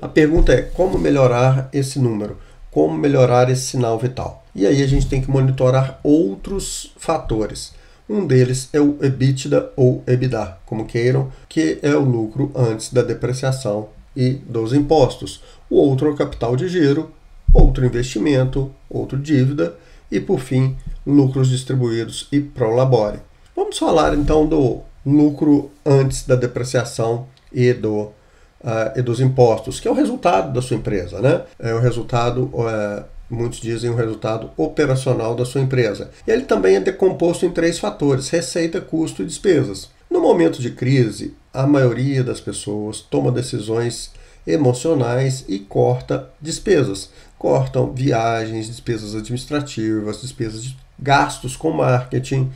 A pergunta é como melhorar esse número? Como melhorar esse sinal vital? E aí a gente tem que monitorar outros fatores. Um deles é o EBITDA ou EBITDA, como queiram, que é o lucro antes da depreciação e dos impostos. O outro é o capital de giro, outro investimento, outro dívida e, por fim, lucros distribuídos e prolabore. Vamos falar então do lucro antes da depreciação e do Uh, e dos impostos, que é o resultado da sua empresa, né? É o resultado, uh, muitos dizem, o resultado operacional da sua empresa. E ele também é decomposto em três fatores: receita, custo e despesas. No momento de crise, a maioria das pessoas toma decisões emocionais e corta despesas. Cortam viagens, despesas administrativas, despesas de gastos com marketing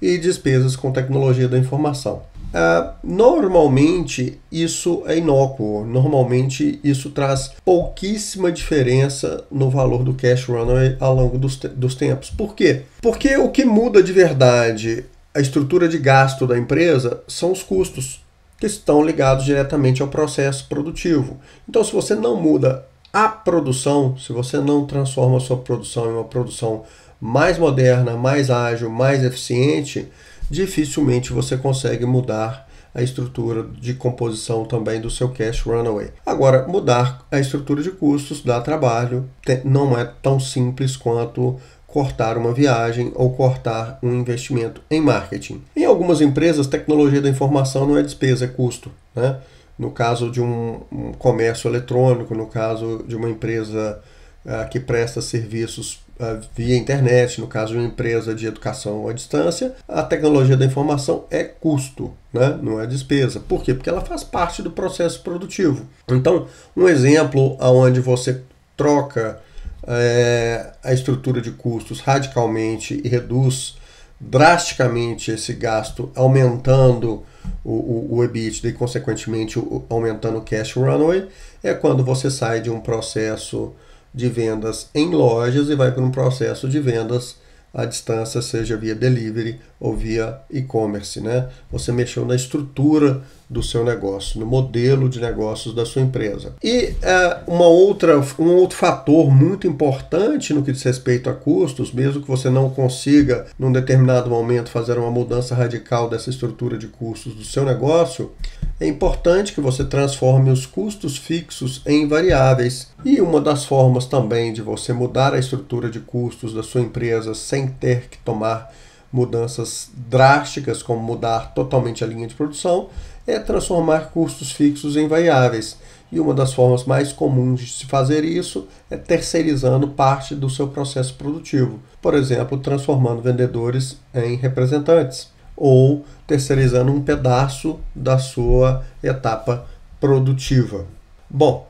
e despesas com tecnologia da informação. Uh, normalmente isso é inócuo, normalmente isso traz pouquíssima diferença no valor do cash runway ao longo dos, te dos tempos. Por quê? Porque o que muda de verdade a estrutura de gasto da empresa são os custos, que estão ligados diretamente ao processo produtivo. Então, se você não muda a produção, se você não transforma a sua produção em uma produção mais moderna, mais ágil, mais eficiente, dificilmente você consegue mudar a estrutura de composição também do seu cash runaway. Agora, mudar a estrutura de custos dá trabalho, não é tão simples quanto cortar uma viagem ou cortar um investimento em marketing. Em algumas empresas, tecnologia da informação não é despesa, é custo. Né? No caso de um, um comércio eletrônico, no caso de uma empresa ah, que presta serviços ah, via internet, no caso de uma empresa de educação à distância, a tecnologia da informação é custo, né? não é despesa. Por quê? Porque ela faz parte do processo produtivo. Então, um exemplo onde você troca é, a estrutura de custos radicalmente e reduz drasticamente esse gasto, aumentando o, o, o EBITDA e, consequentemente, o, aumentando o cash runway, é quando você sai de um processo de vendas em lojas e vai para um processo de vendas à distância, seja via delivery ou via e-commerce. Né? Você mexeu na estrutura do seu negócio, no modelo de negócios da sua empresa. E é, uma outra, um outro fator muito importante no que diz respeito a custos, mesmo que você não consiga, num determinado momento, fazer uma mudança radical dessa estrutura de custos do seu negócio, é importante que você transforme os custos fixos em variáveis. E uma das formas também de você mudar a estrutura de custos da sua empresa sem ter que tomar mudanças drásticas, como mudar totalmente a linha de produção, é transformar custos fixos em variáveis. E uma das formas mais comuns de se fazer isso é terceirizando parte do seu processo produtivo, por exemplo, transformando vendedores em representantes ou terceirizando um pedaço da sua etapa produtiva. Bom,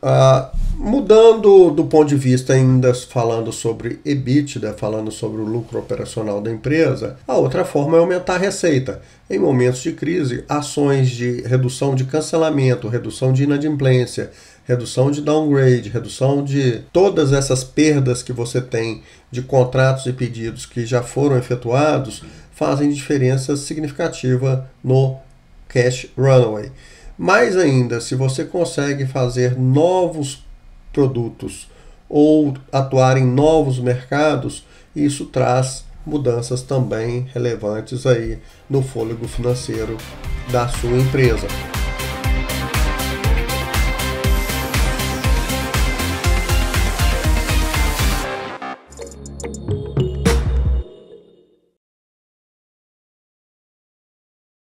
a ah, Mudando do ponto de vista ainda falando sobre EBITDA, falando sobre o lucro operacional da empresa, a outra forma é aumentar a receita. Em momentos de crise, ações de redução de cancelamento, redução de inadimplência, redução de downgrade, redução de todas essas perdas que você tem de contratos e pedidos que já foram efetuados fazem diferença significativa no cash runway. Mais ainda, se você consegue fazer novos produtos ou atuar em novos mercados, isso traz mudanças também relevantes aí no fôlego financeiro da sua empresa.